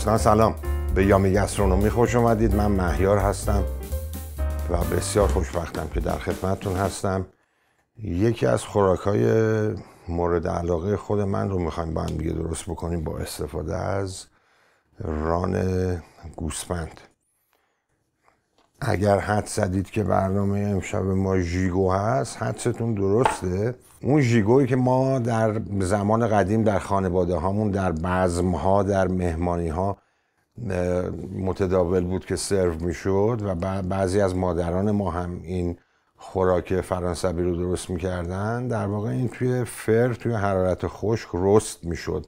دوستان سلام به یامی گسترونومی خوش اومدید من مهیار هستم و بسیار خوشبختم که در خدمتتون هستم یکی از های مورد علاقه خود من رو میخوایم با هم دیگه درست بکنیم با استفاده از ران گوسفند اگر حد زدید که برنامه امشب ما ژیگو هست حدستون درسته اون جیگوی که ما در زمان قدیم در خانواده هامون در بزم ها در مهمانی ها متداول بود که سرو میشد و بعضی از مادران ما هم این خوراک فرانسوی رو درست میکردن در واقع این توی فر توی حرارت خشک رست میشد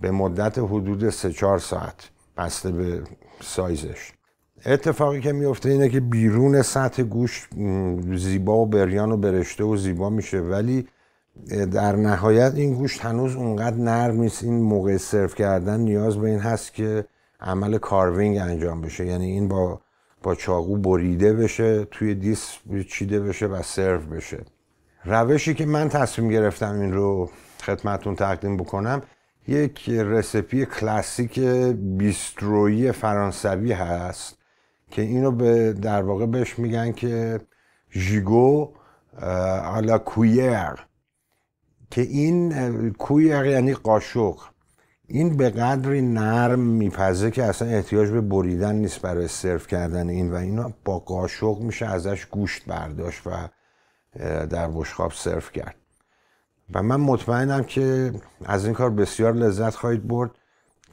به مدت حدود 3 4 ساعت بسته به سایزش اتفاقی که میفته اینه که بیرون سطح گوش زیبا و بریان و برشته و زیبا میشه ولی در نهایت این گوشت هنوز اونقدر نرم نیست این موقع سرو کردن نیاز به این هست که عمل کاروینگ انجام بشه یعنی این با با چاقو بریده بشه توی دیس چیده بشه و سرو بشه روشی که من تصمیم گرفتم این رو خدمتون تقدیم بکنم یک رسپی کلاسیک بیسترویی فرانسوی هست که اینو به در واقع بهش میگن که ژیگو آلا کویر که این کویر یعنی قاشق این به قدری نرم میپزه که اصلا احتیاج به بریدن نیست برای سرو کردن این و اینو با قاشق میشه ازش گوشت برداشت و در وشخاب سرو کرد و من مطمئنم که از این کار بسیار لذت خواهید برد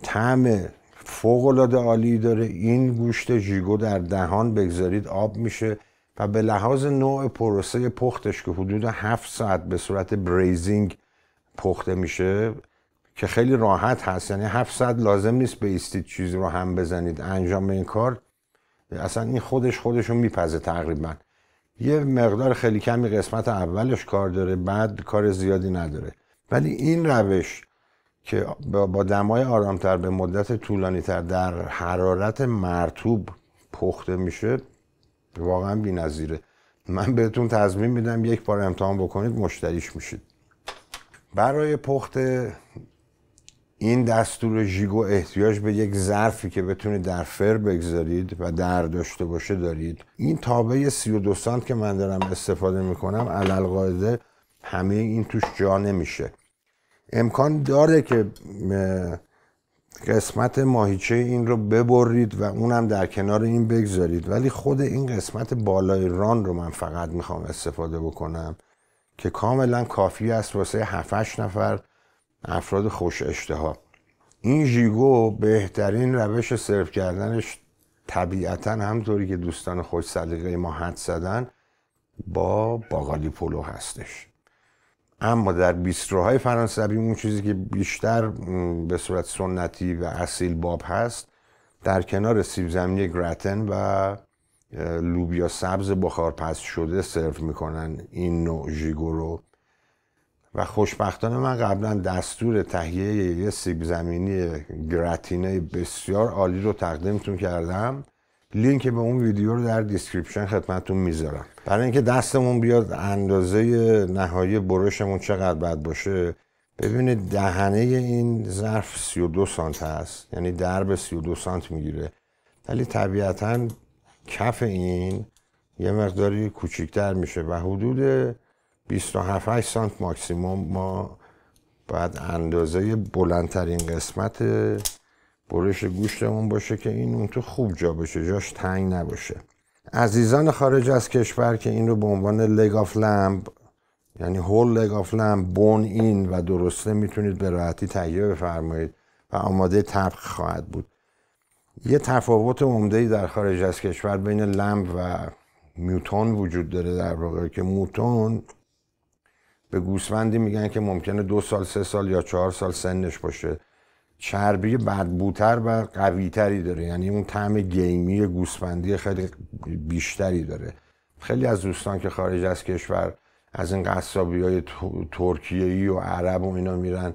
طعم فوقالعاده عالی داره این گوشت جیگو در دهان بگذارید آب میشه و به لحاظ نوع پروسه پختش که حدود 7 ساعت به صورت بریزینگ پخته میشه که خیلی راحت هست یعنی 7 ساعت لازم نیست به بیستید چیز رو هم بزنید انجام این کار اصلا این خودش خودش رو میپزه تقریبا یه مقدار خیلی کمی قسمت اولش کار داره بعد کار زیادی نداره ولی این روش که با دمای آرامتر به مدت طولانی تر در حرارت مرتوب پخته میشه واقعا بی نظیره. من بهتون تضمین میدم یک بار امتحان بکنید مشتریش میشید برای پخت این دستور ژیگو احتیاج به یک ظرفی که بتونید در فر بگذارید و در داشته باشه دارید این تابه 32 سانت که من دارم استفاده میکنم علل همه این توش جا نمیشه امکان داره که قسمت ماهیچه این رو ببرید و اونم در کنار این بگذارید ولی خود این قسمت بالای ران رو من فقط میخوام استفاده بکنم که کاملا کافی است واسه 7 نفر افراد خوش اشتها این جیگو بهترین روش سرو کردنش طبیعتا همطوری که دوستان خوش سلیقه ما حد زدن با باقالی پلو هستش اما در بیستروهای فرانسوی اون چیزی که بیشتر به صورت سنتی و اصیل باب هست در کنار سیب زمینی گراتن و لوبیا سبز بخارپز شده سرو میکنن این نوع ژیگو رو و خوشبختانه من قبلا دستور تهیه یه سیب زمینی گراتینه بسیار عالی رو تقدیمتون کردم لینک به اون ویدیو رو در دیسکریپشن خدمتتون میذارم برای اینکه دستمون بیاد اندازه نهایی برشمون چقدر بد باشه ببینید دهنه این ظرف 32 سانت هست یعنی درب 32 سانت میگیره ولی طبیعتا کف این یه مقداری کوچیکتر میشه و حدود 27 سانت ماکسیموم ما باید اندازه بلندترین قسمت برش گوشتمون باشه که این اون تو خوب جا بشه جاش تنگ نباشه عزیزان خارج از کشور که این رو به عنوان لگ آف لمب یعنی هول لگ آف لمب بون این و درسته میتونید به راحتی تهیه بفرمایید و آماده تبخ خواهد بود یه تفاوت ای در خارج از کشور بین لمب و میوتون وجود داره در واقع که موتون به گوسفندی میگن که ممکنه دو سال سه سال یا چهار سال سنش باشه چربی بدبوتر و قویتری داره یعنی اون طعم گیمی گوسفندی خیلی بیشتری داره خیلی از دوستان که خارج از کشور از این قصابی های ترکیه ای و عرب و اینا میرن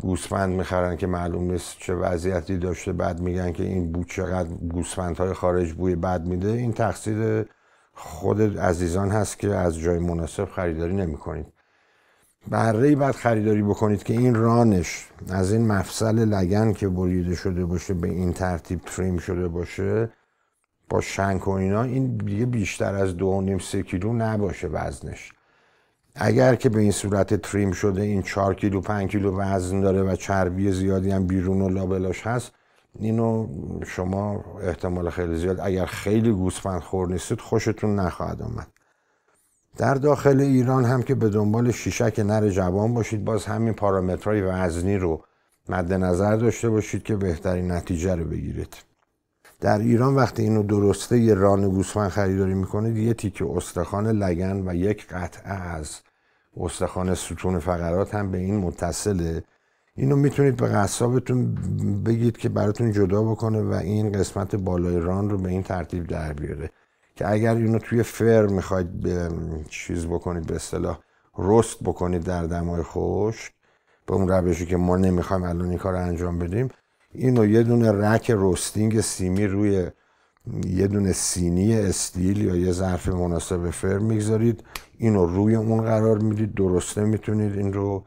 گوسفند میخرن که معلوم نیست چه وضعیتی داشته بعد میگن که این بو چقدر گوسفند های خارج بوی بد میده این تقصیر خود عزیزان هست که از جای مناسب خریداری نمی برای بعد خریداری بکنید که این رانش از این مفصل لگن که بریده شده باشه به این ترتیب تریم شده باشه با شنک و اینا این دیگه بیشتر از دو نیم سه کیلو نباشه وزنش اگر که به این صورت تریم شده این چار کیلو پنج کیلو وزن داره و چربی زیادی هم بیرون و لابلاش هست اینو شما احتمال خیلی زیاد اگر خیلی گوسفند خور نیستید خوشتون نخواهد آمد در داخل ایران هم که به دنبال شیشک نر جوان باشید باز همین پارامترهای وزنی رو مد نظر داشته باشید که بهترین نتیجه رو بگیرید در ایران وقتی اینو درسته یه ران گوسفند خریداری میکنید یه تیک استخوان لگن و یک قطعه از استخوان ستون فقرات هم به این متصله اینو میتونید به قصابتون بگید که براتون جدا بکنه و این قسمت بالای ران رو به این ترتیب در بیاره که اگر اینو توی فر میخواید به چیز بکنید به اصطلاح رست بکنید در دمای خوش به اون روشی که ما نمیخوایم الان این کار انجام بدیم اینو یه دونه رک رستینگ سیمی روی یه دونه سینی استیل یا یه ظرف مناسب فر میگذارید اینو روی اون قرار میدید درسته میتونید این رو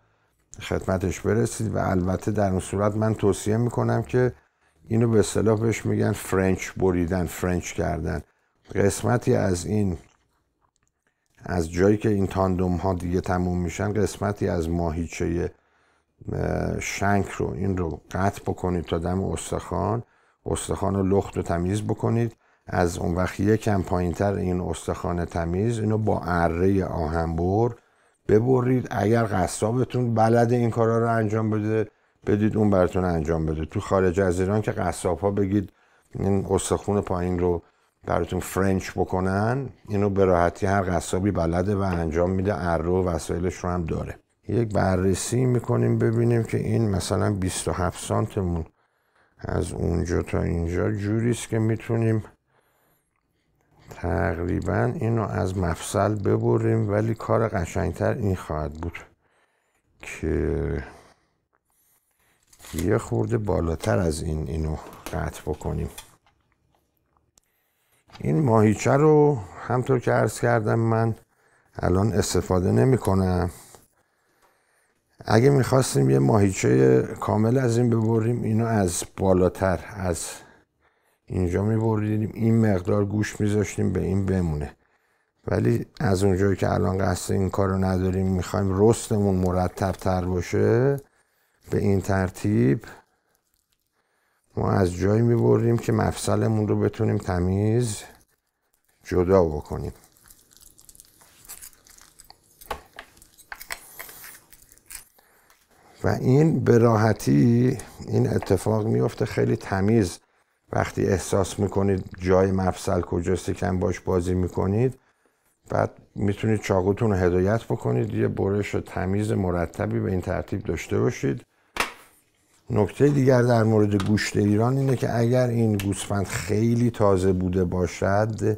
خدمتش برسید و البته در اون صورت من توصیه میکنم که اینو به اصطلاح بهش میگن فرنچ بریدن فرنچ کردن قسمتی از این از جایی که این تاندوم ها دیگه تموم میشن قسمتی از ماهیچه شنک رو این رو قطع بکنید تا دم استخوان استخوان رو لخت و تمیز بکنید از اون وقت یکم پایین تر این استخوان تمیز اینو با اره آهنبر ببرید اگر قصابتون بلد این کارا رو انجام بده بدید اون براتون انجام بده تو خارج از ایران که قصاب ها بگید این استخون پایین رو براتون فرنچ بکنن اینو به راحتی هر قصابی بلده و انجام میده ارو و وسایلش رو هم داره یک بررسی میکنیم ببینیم که این مثلا 27 سانتمون از اونجا تا اینجا جوریست که میتونیم تقریبا اینو از مفصل ببریم ولی کار قشنگتر این خواهد بود که یه خورده بالاتر از این اینو قطع بکنیم این ماهیچه رو همطور که عرض کردم من الان استفاده نمی کنم اگه میخواستیم یه ماهیچه کامل از این ببریم اینو از بالاتر از اینجا میبریدیم این مقدار گوش میذاشتیم به این بمونه ولی از اونجایی که الان قصد این کارو نداریم میخوایم رستمون مرتب تر باشه به این ترتیب ما از جایی میبریم که مفصلمون رو بتونیم تمیز جدا بکنیم و این به راحتی این اتفاق میفته خیلی تمیز وقتی احساس میکنید جای مفصل کجاستی کم باش بازی میکنید بعد میتونید چاقوتون رو هدایت بکنید یه برش تمیز مرتبی به این ترتیب داشته باشید نکته دیگر در مورد گوشت ایران اینه که اگر این گوسفند خیلی تازه بوده باشد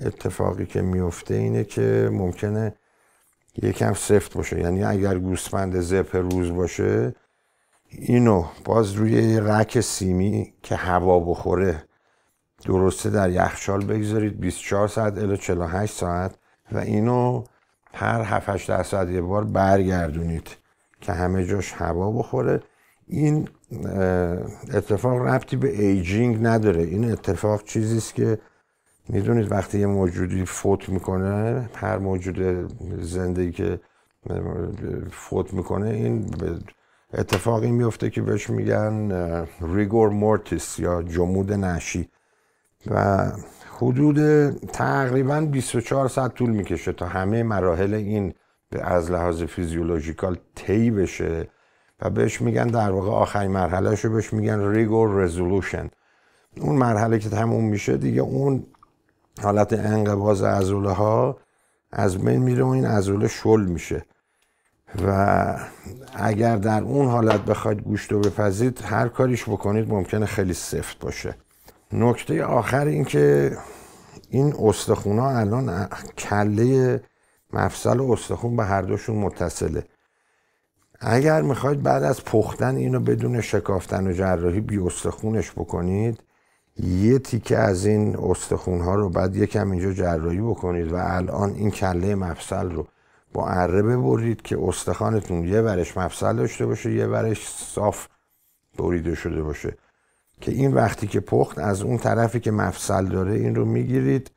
اتفاقی که میفته اینه که ممکنه یکم سفت باشه یعنی اگر گوسفند زپ روز باشه اینو باز روی رک سیمی که هوا بخوره درسته در یخچال بگذارید 24 ساعت الی 48 ساعت و اینو هر 7 8 ساعت یه بار برگردونید که همه جاش هوا بخوره این اتفاق ربطی به ایجینگ نداره این اتفاق چیزی است که میدونید وقتی یه موجودی فوت میکنه هر موجود زندگی که فوت میکنه این اتفاقی میفته که بهش میگن ریگور مورتیس یا جمود نشی و حدود تقریبا 24 ساعت طول میکشه تا همه مراحل این از لحاظ فیزیولوژیکال طی بشه و بهش میگن در واقع آخرین مرحله شو بهش میگن ریگور رزولوشن اون مرحله که تموم میشه دیگه اون حالت انقباز ازوله ها از بین میره و این ازوله شل میشه و اگر در اون حالت بخواید گوشت رو بپزید هر کاریش بکنید ممکنه خیلی سفت باشه نکته آخر این که این استخونا الان کله مفصل استخون به هر دوشون متصله اگر میخواید بعد از پختن اینو بدون شکافتن و جراحی بی استخونش بکنید یه تیکه از این استخون ها رو بعد یکم اینجا جراحی بکنید و الان این کله مفصل رو با اره ببرید که استخوانتون یه ورش مفصل داشته باشه یه ورش صاف بریده شده باشه که این وقتی که پخت از اون طرفی که مفصل داره این رو میگیرید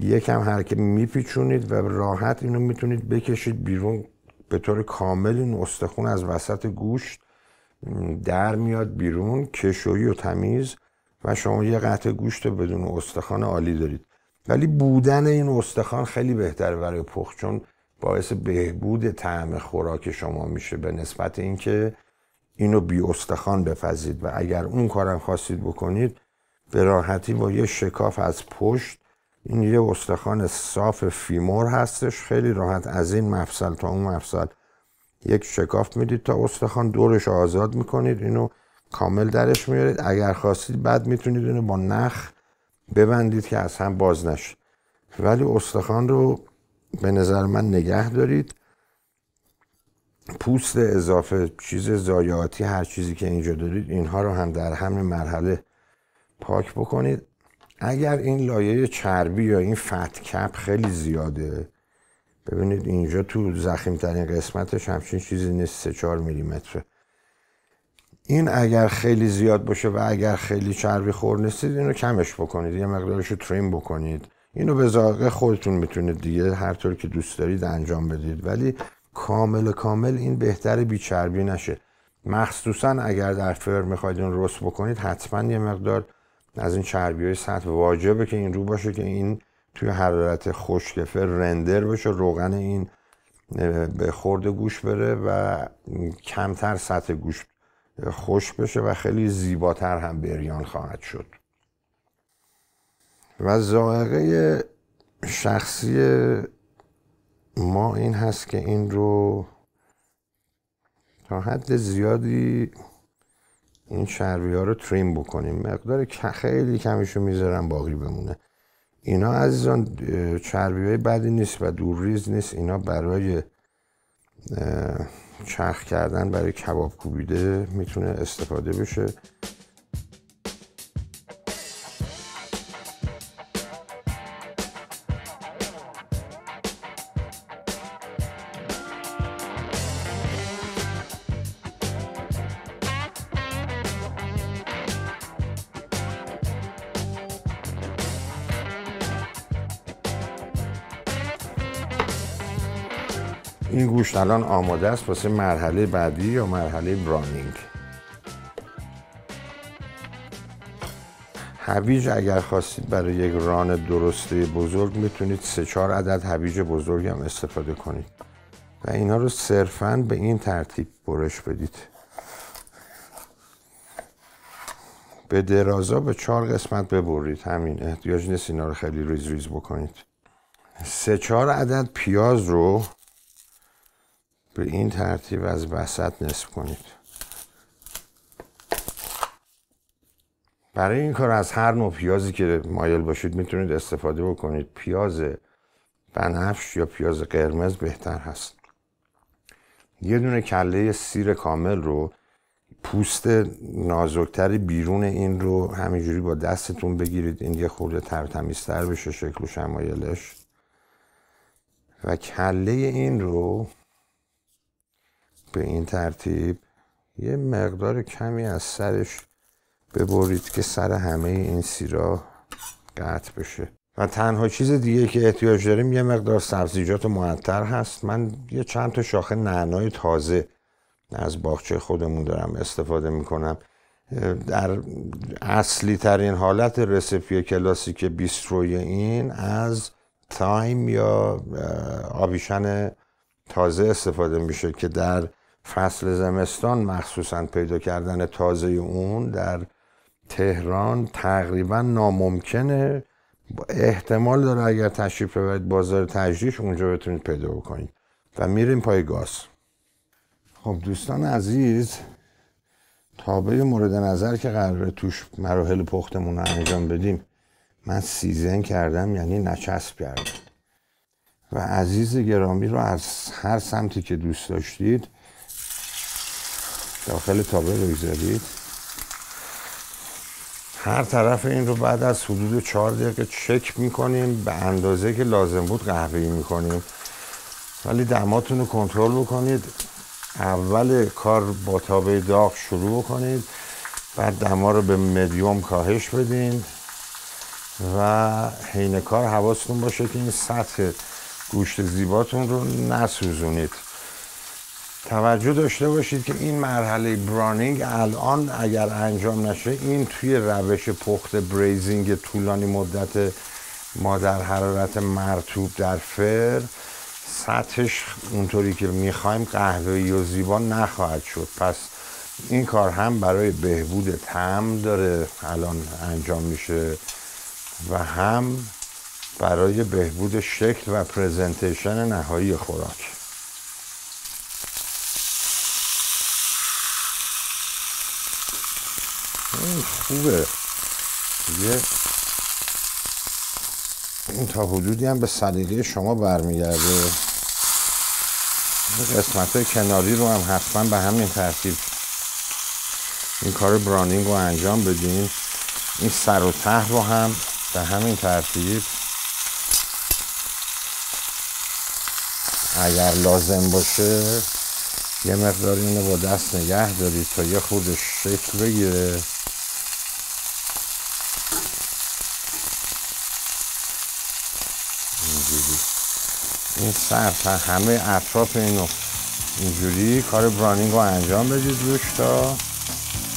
یکم هر میپیچونید و راحت اینو میتونید بکشید بیرون به طور کامل این استخون از وسط گوشت در میاد بیرون کشویی و تمیز و شما یه قطع گوشت بدون استخوان عالی دارید ولی بودن این استخوان خیلی بهتر برای پخت چون باعث بهبود طعم خوراک شما میشه به نسبت اینکه اینو بی استخوان بپزید و اگر اون کارم خواستید بکنید به راحتی با یه شکاف از پشت این یه استخوان صاف فیمور هستش خیلی راحت از این مفصل تا اون مفصل یک شکاف میدید تا استخوان دورش آزاد میکنید اینو کامل درش میارید اگر خواستید بعد میتونید اینو با نخ ببندید که از هم باز نشه ولی استخوان رو به نظر من نگه دارید پوست اضافه چیز زایاتی هر چیزی که اینجا دارید اینها رو هم در همین مرحله پاک بکنید اگر این لایه چربی یا این فت کپ خیلی زیاده ببینید اینجا تو زخیم ترین قسمتش همچین چیزی نیست 4 میلی متر این اگر خیلی زیاد باشه و اگر خیلی چربی خور نیستید اینو کمش بکنید یه مقدارش رو تریم بکنید اینو به ذائقه خودتون میتونید دیگه هر طور که دوست دارید انجام بدید ولی کامل کامل این بهتر بی چربی نشه مخصوصا اگر در فر میخواید این رست بکنید حتما یه مقدار از این چربی های سطح واجبه که این رو باشه که این توی حرارت خشکفه رندر بشه روغن این به خورد گوش بره و کمتر سطح گوش خوش بشه و خیلی زیباتر هم بریان خواهد شد و ذائقه شخصی ما این هست که این رو تا حد زیادی این چربی ها رو تریم بکنیم مقدار خیلی کمیشو میذارم باقی بمونه اینا عزیزان چربی های بدی نیست و دورریز نیست اینا برای چرخ کردن برای کباب کوبیده میتونه استفاده بشه گوشت الان آماده است واسه مرحله بعدی یا مرحله برانینگ هویج اگر خواستید برای یک ران درسته بزرگ میتونید سه چهار عدد هویج بزرگ هم استفاده کنید و اینا رو صرفا به این ترتیب برش بدید به درازا به چهار قسمت ببرید همین احتیاج نیست اینا رو خیلی ریز ریز بکنید سه چهار عدد پیاز رو به این ترتیب از وسط نصف کنید برای این کار از هر نوع پیازی که مایل باشید میتونید استفاده بکنید پیاز بنفش یا پیاز قرمز بهتر هست یه دونه کله سیر کامل رو پوست نازکتری بیرون این رو همینجوری با دستتون بگیرید این یه خورده ترتمیزتر بشه شکل و شمایلش و کله این رو به این ترتیب یه مقدار کمی از سرش ببرید که سر همه این سیرا قطع بشه و تنها چیز دیگه که احتیاج داریم یه مقدار سبزیجات معطر هست من یه چند تا شاخه نعنای تازه از باغچه خودمون دارم استفاده میکنم در اصلی ترین حالت رسپی کلاسیک بیستروی این از تایم یا آبیشن تازه استفاده میشه که در فصل زمستان مخصوصا پیدا کردن تازه اون در تهران تقریبا ناممکنه احتمال داره اگر تشریف ببرید بازار تجریش اونجا بتونید پیدا بکنید و میریم پای گاز خب دوستان عزیز تابه مورد نظر که قراره توش مراحل پختمون رو انجام بدیم من سیزن کردم یعنی نچسب کردم و عزیز گرامی رو از هر سمتی که دوست داشتید داخل تابه بگذارید هر طرف این رو بعد از حدود چهار دقیقه چک میکنیم به اندازه که لازم بود می میکنیم ولی دماتون رو کنترل بکنید اول کار با تابه داغ شروع کنید، بعد دما رو به مدیوم کاهش بدین و حین کار حواستون باشه که این سطح گوشت زیباتون رو نسوزونید توجه داشته باشید که این مرحله برانینگ الان اگر انجام نشه این توی روش پخت بریزینگ طولانی مدت ما در حرارت مرتوب در فر سطحش اونطوری که میخوایم قهوه و زیبا نخواهد شد پس این کار هم برای بهبود تم داره الان انجام میشه و هم برای بهبود شکل و پرزنتیشن نهایی خوراک خوبه یه این تا حدودی هم به سلیقه شما برمیگرده قسمت های کناری رو هم حتما به همین ترتیب این کار برانینگ رو انجام بدین این سر و ته رو هم به همین ترتیب اگر لازم باشه یه مقدار اینو با دست نگه دارید تا یه خود شکل بگیره این سر همه اطراف اینو اینجوری کار برانینگ رو انجام بدید روش تا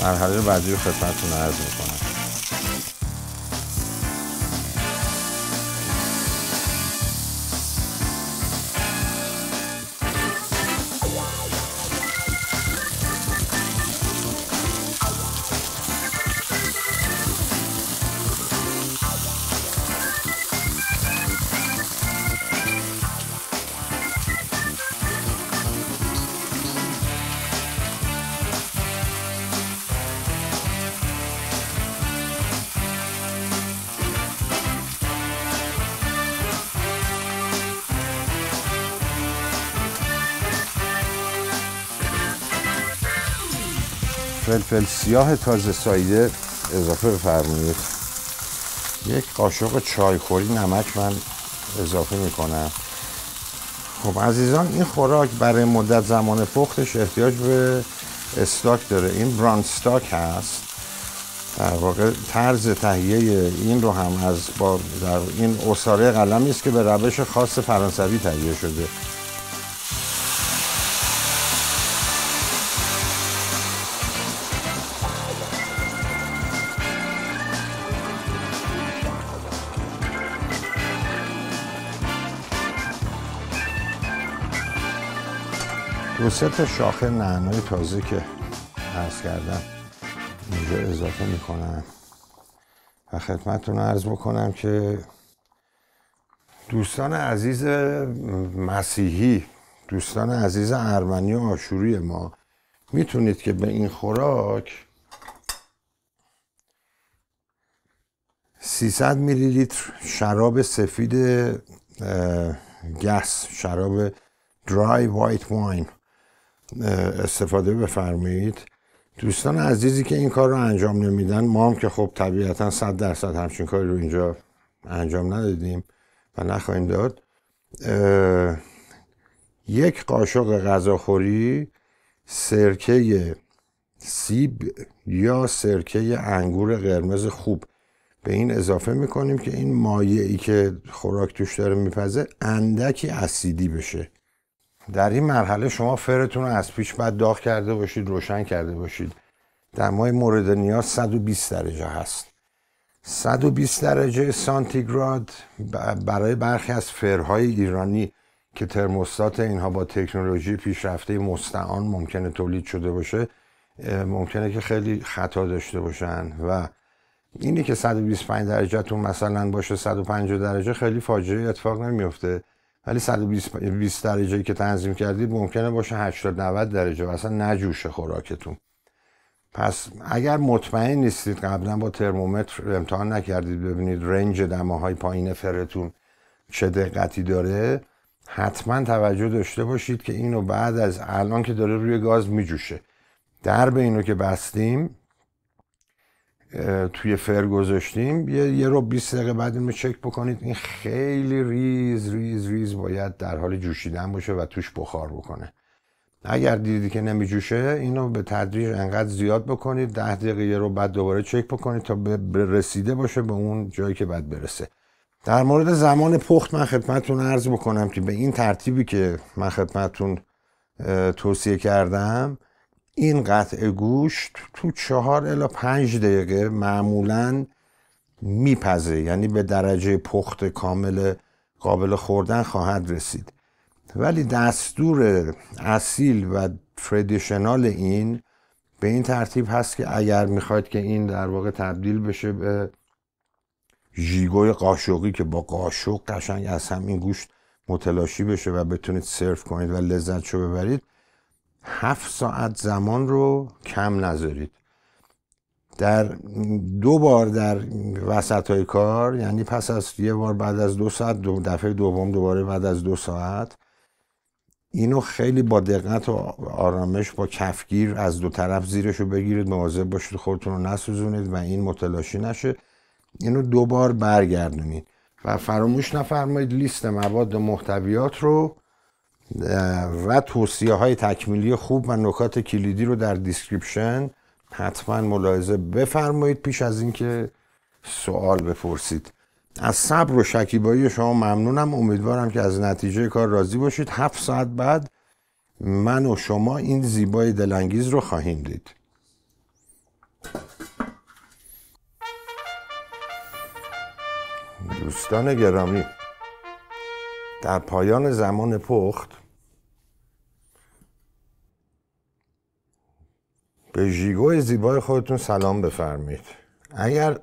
مرحله بعدی رو خدمتتون عرض فلفل سیاه تازه سایده اضافه بفرمایید یک قاشق چایخوری نمک من اضافه میکنم خب عزیزان این خوراک برای مدت زمان پختش احتیاج به استاک داره این بران استاک هست در واقع طرز تهیه این رو هم از با در این اصاره قلمی است که به روش خاص فرانسوی تهیه شده دو سه تا شاخ نعنای تازه که عرض کردم اینجا اضافه میکنم و خدمتتون عرض بکنم که دوستان عزیز مسیحی دوستان عزیز ارمنی و آشوری ما میتونید که به این خوراک 300 میلی لیتر شراب سفید گس شراب درای وایت واین استفاده بفرمایید دوستان عزیزی که این کار رو انجام نمیدن ما هم که خب طبیعتا صد درصد همچین کاری رو اینجا انجام ندادیم و نخواهیم داد یک قاشق غذاخوری سرکه سیب یا سرکه انگور قرمز خوب به این اضافه میکنیم که این مایعی که خوراک توش داره میپزه اندکی اسیدی بشه در این مرحله شما فرتون رو از پیش بعد داغ کرده باشید روشن کرده باشید دمای مورد نیاز 120 درجه هست 120 درجه سانتیگراد برای برخی از فرهای ایرانی که ترموستات اینها با تکنولوژی پیشرفته مستعان ممکنه تولید شده باشه ممکنه که خیلی خطا داشته باشن و اینی که 125 درجه تون مثلا باشه 150 درجه خیلی فاجعه اتفاق نمیفته ولی 120 یعنی درجه که تنظیم کردید ممکنه باشه 80 90 درجه و اصلا نجوشه خوراکتون پس اگر مطمئن نیستید قبلا با ترمومتر امتحان نکردید ببینید رنج دماهای پایین فرتون چه دقتی داره حتما توجه داشته باشید که اینو بعد از الان که داره روی گاز میجوشه در به اینو که بستیم توی فر گذاشتیم یه, یه رو 20 دقیقه بعد اینو چک بکنید این خیلی ریز ریز ریز باید در حال جوشیدن باشه و توش بخار بکنه اگر دیدی که نمی جوشه اینو به تدریج انقدر زیاد بکنید ده دقیقه رو بعد دوباره چک بکنید تا به رسیده باشه به اون جایی که باید برسه در مورد زمان پخت من خدمتتون عرض بکنم که به این ترتیبی که من خدمتتون توصیه کردم این قطع گوشت تو چهار الا پنج دقیقه معمولا میپزه یعنی به درجه پخت کامل قابل خوردن خواهد رسید ولی دستور اصیل و تردیشنال این به این ترتیب هست که اگر میخواید که این در واقع تبدیل بشه به ژیگوی قاشقی که با قاشق قشنگ از همین گوشت متلاشی بشه و بتونید سرو کنید و لذت شو ببرید هفت ساعت زمان رو کم نذارید در دو بار در وسط های کار یعنی پس از یه بار بعد از دو ساعت دو دفعه دوم دوباره بعد از دو ساعت اینو خیلی با دقت و آرامش با کفگیر از دو طرف زیرش رو بگیرید مواظب باشید خودتون رو نسوزونید و این متلاشی نشه اینو دوبار برگردونید و فراموش نفرمایید لیست مواد و محتویات رو و توصیه های تکمیلی خوب و نکات کلیدی رو در دیسکریپشن حتما ملاحظه بفرمایید پیش از اینکه سوال بپرسید از صبر و شکیبایی شما ممنونم امیدوارم که از نتیجه کار راضی باشید هفت ساعت بعد من و شما این زیبای دلانگیز رو خواهیم دید دوستان گرامی در پایان زمان پخت به ژیگو زیبای خودتون سلام بفرمید اگر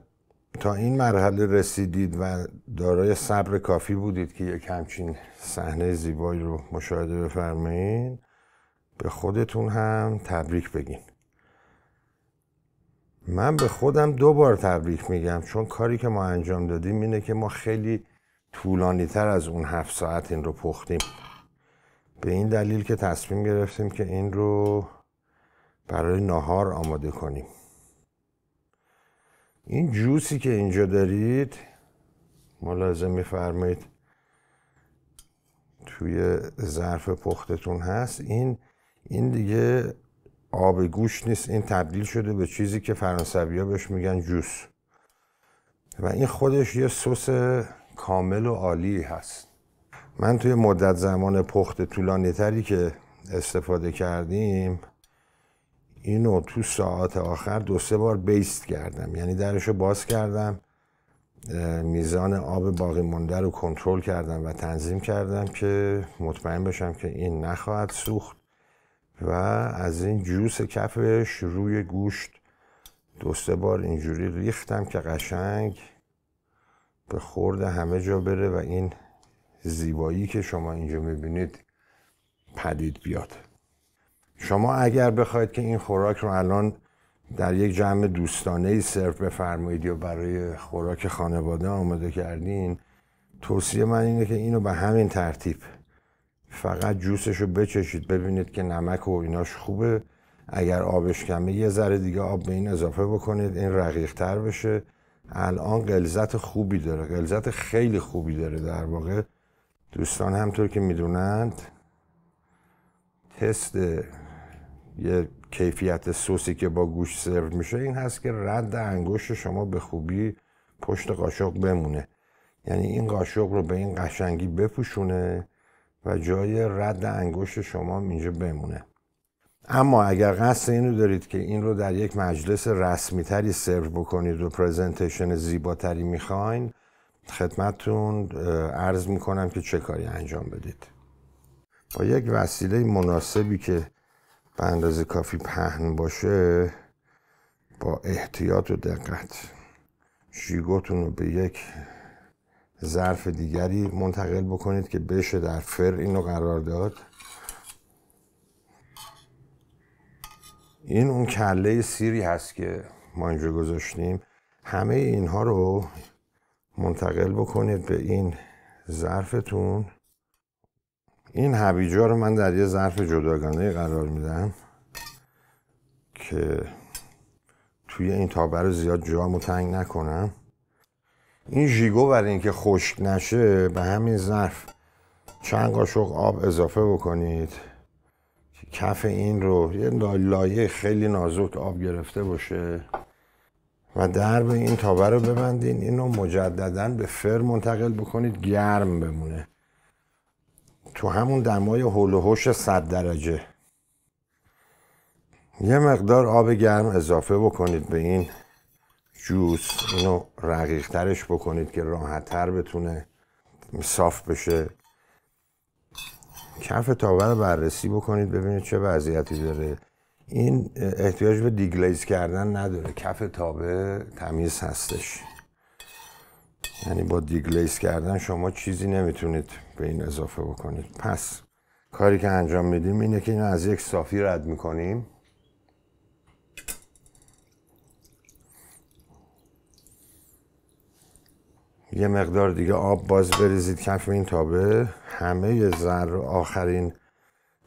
تا این مرحله رسیدید و دارای صبر کافی بودید که یک همچین صحنه زیبایی رو مشاهده بفرمایید به خودتون هم تبریک بگین من به خودم دو بار تبریک میگم چون کاری که ما انجام دادیم اینه که ما خیلی طولانی تر از اون هفت ساعت این رو پختیم به این دلیل که تصمیم گرفتیم که این رو برای ناهار آماده کنیم این جوسی که اینجا دارید ملاحظه میفرمایید توی ظرف پختتون هست این این دیگه آب گوش نیست این تبدیل شده به چیزی که فرانسوی ها بهش میگن جوس و این خودش یه سس کامل و عالی هست من توی مدت زمان پخت طولانی تری که استفاده کردیم اینو تو ساعت آخر دو سه بار بیست کردم یعنی درش باز کردم میزان آب باقی مونده رو کنترل کردم و تنظیم کردم که مطمئن بشم که این نخواهد سوخت و از این جوس کفش روی گوشت دو سه بار اینجوری ریختم که قشنگ به خورد همه جا بره و این زیبایی که شما اینجا میبینید پدید بیاد شما اگر بخواید که این خوراک رو الان در یک جمع دوستانه ای بفرمایید یا برای خوراک خانواده آماده کردین توصیه من اینه که اینو به همین ترتیب فقط جوسش رو بچشید ببینید که نمک و ایناش خوبه اگر آبش کمه یه ذره دیگه آب به این اضافه بکنید این رقیق تر بشه الان قلزت خوبی داره قلزت خیلی خوبی داره در واقع دوستان همطور که میدونند تست یه کیفیت سوسی که با گوش سرو میشه این هست که رد انگشت شما به خوبی پشت قاشق بمونه یعنی این قاشق رو به این قشنگی بپوشونه و جای رد انگشت شما اینجا بمونه اما اگر قصد این رو دارید که این رو در یک مجلس رسمی تری سرو بکنید و پرزنتیشن زیباتری میخواین خدمتتون عرض میکنم که چه کاری انجام بدید با یک وسیله مناسبی که به اندازه کافی پهن باشه با احتیاط و دقت شیگوتون رو به یک ظرف دیگری منتقل بکنید که بشه در فر اینو قرار داد این اون کله سیری هست که ما اینجا گذاشتیم همه اینها رو منتقل بکنید به این ظرفتون این هویجا رو من در یه ظرف جداگانه قرار میدم که توی این تابه رو زیاد جا متنگ نکنم این جیگو برای اینکه خشک نشه به همین ظرف چند قاشق آب اضافه بکنید کف این رو یه لایه خیلی نازک آب گرفته باشه و درب این تابه رو ببندین اینو مجددا به فر منتقل بکنید گرم بمونه تو همون دمای هول و 100 درجه یه مقدار آب گرم اضافه بکنید به این جوس اینو رقیقترش بکنید که راحتتر بتونه صاف بشه کف تابه رو بررسی بکنید ببینید چه وضعیتی داره این احتیاج به دیگلیز کردن نداره کف تابه تمیز هستش یعنی با دیگلیز کردن شما چیزی نمیتونید به این اضافه بکنید پس کاری که انجام میدیم اینه که اینو از یک صافی رد میکنیم یه مقدار دیگه آب باز بریزید کف این تابه همه زر آخرین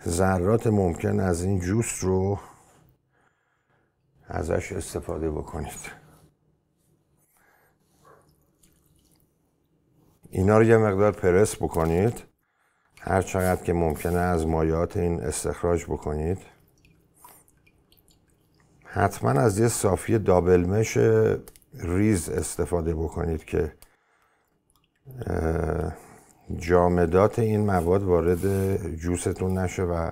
ذرات ممکن از این جوس رو ازش استفاده بکنید اینا رو یه مقدار پرس بکنید هر چقدر که ممکنه از مایات این استخراج بکنید حتما از یه صافی دابلمش ریز استفاده بکنید که جامدات این مواد وارد جوستون نشه و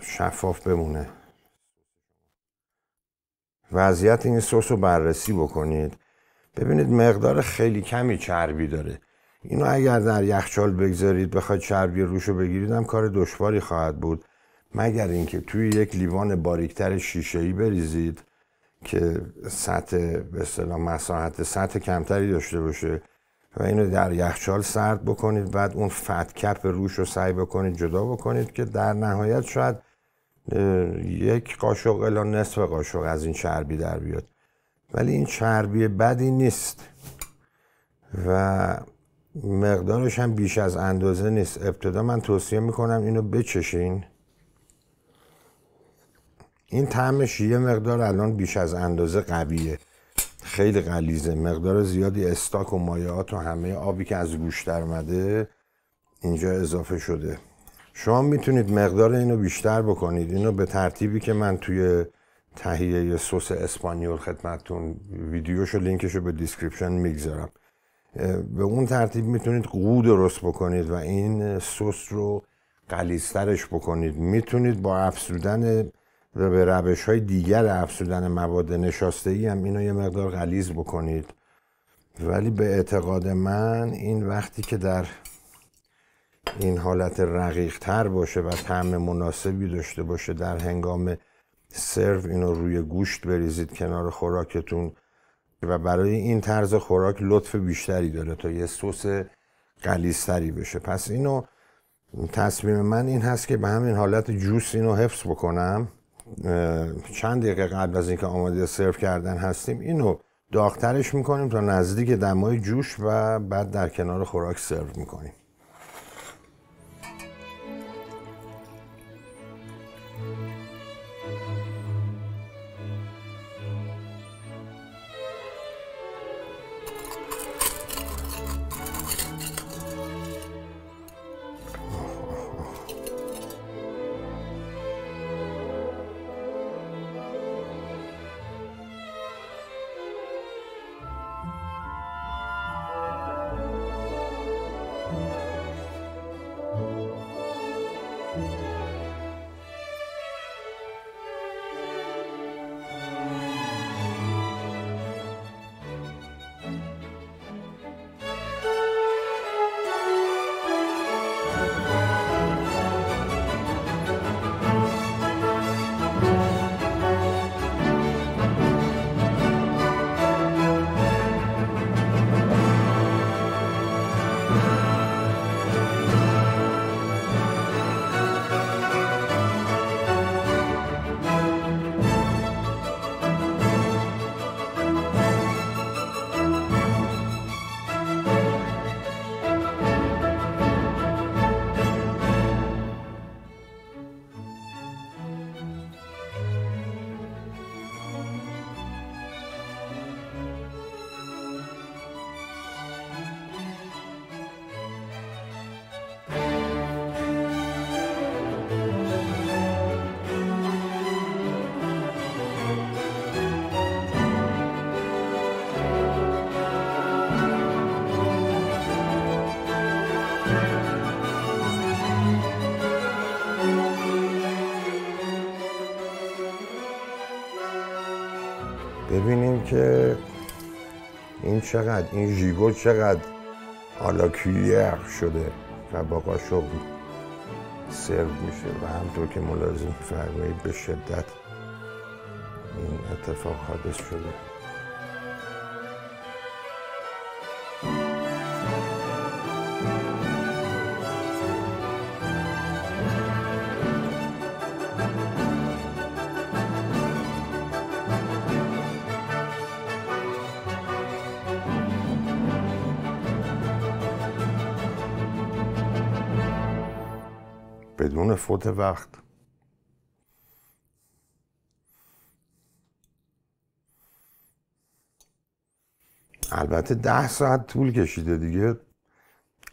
شفاف بمونه وضعیت این سس رو بررسی بکنید ببینید مقدار خیلی کمی چربی داره اینو اگر در یخچال بگذارید بخواید چربی روش رو بگیرید هم کار دشواری خواهد بود مگر اینکه توی یک لیوان باریکتر ای بریزید که سطح به اصطلاح مساحت سطح کمتری داشته باشه و اینو در یخچال سرد بکنید بعد اون فتکپ روش رو سعی بکنید جدا بکنید که در نهایت شاید یک قاشق الا نصف قاشق از این چربی در بیاد ولی این چربی بدی نیست و مقدارش هم بیش از اندازه نیست ابتدا من توصیه میکنم اینو بچشین این طعمش یه مقدار الان بیش از اندازه قویه خیلی غلیزه مقدار زیادی استاک و مایعات و همه آبی که از گوش در اومده اینجا اضافه شده شما میتونید مقدار اینو بیشتر بکنید اینو به ترتیبی که من توی تهیه سس اسپانیول خدمتتون ویدیوشو لینکشو به دیسکریپشن میگذارم به اون ترتیب میتونید قو درست بکنید و این سس رو قلیسترش بکنید میتونید با افزودن به روش های دیگر افزودن مواد نشاسته ای هم اینو یه مقدار غلیز بکنید ولی به اعتقاد من این وقتی که در این حالت رقیق تر باشه و طعم مناسبی داشته باشه در هنگام سرو اینو روی گوشت بریزید کنار خوراکتون و برای این طرز خوراک لطف بیشتری داره تا یه سس قلیستری بشه پس اینو تصمیم من این هست که به همین حالت جوس اینو حفظ بکنم چند دقیقه قبل از اینکه آماده سرو کردن هستیم اینو داغترش میکنیم تا نزدیک دمای جوش و بعد در کنار خوراک سرو میکنیم چقدر این ژیگو چقدر حالا شده و با قاشق سرو میشه و همطور که ملازم فرمایید به شدت این اتفاق حادث شده فوت وقت البته ده ساعت طول کشیده دیگه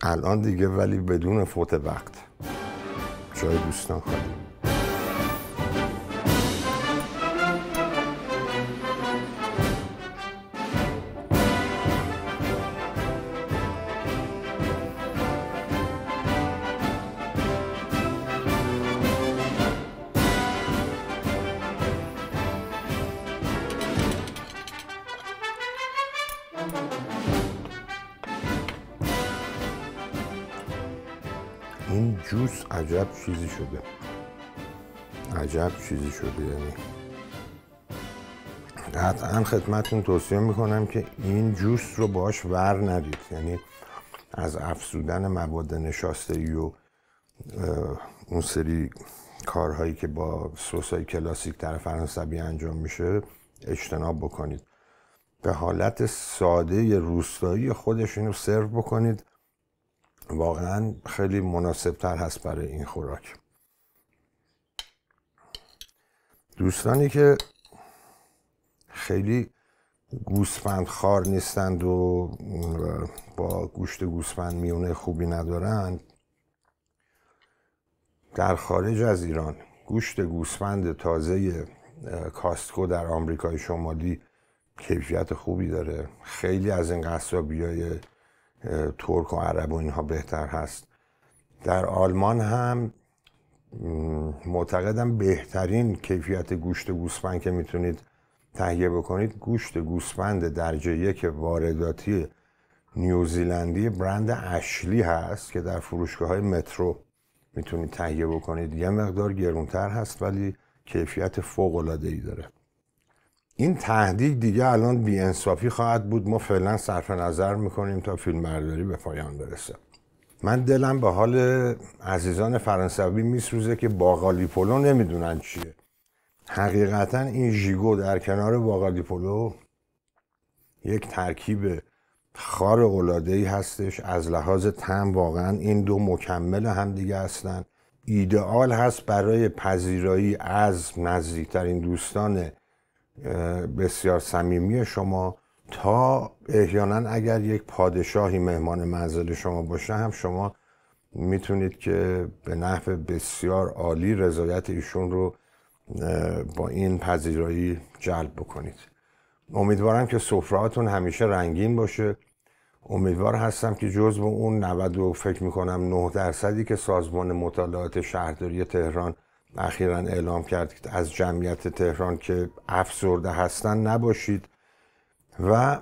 الان دیگه ولی بدون فوت وقت جای دوستان خالی چیزی شده عجب چیزی شده یعنی قطعا خدمتتون توصیه میکنم که این جوس رو باش ور ندید یعنی از افزودن مواد نشاسته ای و اون سری کارهایی که با سس کلاسیک در فرانسوی انجام میشه اجتناب بکنید به حالت ساده روستایی خودش اینو سرو بکنید واقعا خیلی مناسبتر هست برای این خوراک دوستانی که خیلی گوسفند خار نیستند و با گوشت گوسفند میونه خوبی ندارند در خارج از ایران گوشت گوسفند تازه کاستکو در آمریکای شمالی کیفیت خوبی داره خیلی از این قصابیای ترک و عرب و اینها بهتر هست در آلمان هم معتقدم بهترین کیفیت گوشت گوسفند که میتونید تهیه بکنید گوشت گوسفند درجه یک وارداتی نیوزیلندی برند اشلی هست که در فروشگاه های مترو میتونید تهیه بکنید یه مقدار گرونتر هست ولی کیفیت فوق العاده ای داره این تهدید دیگه الان بیانصافی خواهد بود ما فعلا صرف نظر میکنیم تا فیلم به پایان برسه من دلم به حال عزیزان فرانسوی میسوزه که باقالی پلو نمیدونن چیه حقیقتا این ژیگو در کنار باقالی پلو یک ترکیب خار العاده هستش از لحاظ تم واقعا این دو مکمل هم دیگه هستند ایدئال هست برای پذیرایی از نزدیکترین دوستان بسیار صمیمی شما تا احیانا اگر یک پادشاهی مهمان منزل شما باشه هم شما میتونید که به نحو بسیار عالی رضایت ایشون رو با این پذیرایی جلب بکنید امیدوارم که صفراتون همیشه رنگین باشه امیدوار هستم که جز اون 90 و فکر میکنم 9 درصدی که سازمان مطالعات شهرداری تهران اخیرا اعلام کرد از جمعیت تهران که افسرده هستن نباشید و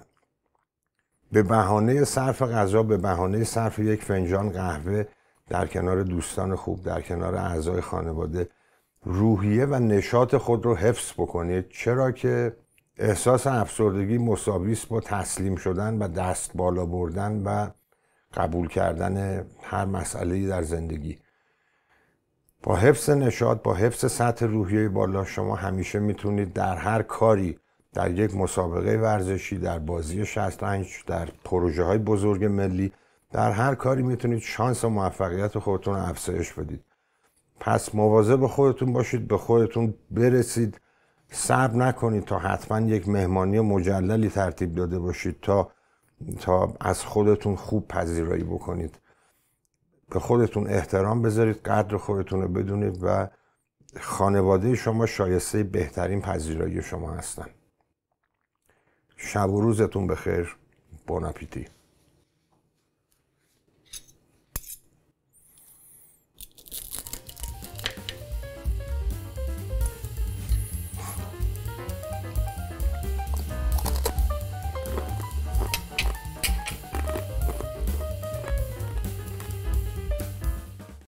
به بهانه صرف غذا به بهانه صرف یک فنجان قهوه در کنار دوستان خوب در کنار اعضای خانواده روحیه و نشاط خود رو حفظ بکنید چرا که احساس افسردگی مساویس با تسلیم شدن و دست بالا بردن و قبول کردن هر مسئله در زندگی با حفظ نشاد با حفظ سطح روحیه بالا شما همیشه میتونید در هر کاری در یک مسابقه ورزشی در بازی 65 در پروژه های بزرگ ملی در هر کاری میتونید شانس و موفقیت خودتون رو افزایش بدید پس مواظب به خودتون باشید به خودتون برسید صبر نکنید تا حتما یک مهمانی مجللی ترتیب داده باشید تا تا از خودتون خوب پذیرایی بکنید به خودتون احترام بذارید قدر خودتون رو بدونید و خانواده شما شایسته بهترین پذیرایی شما هستن شب و روزتون بخیر بوناپیتی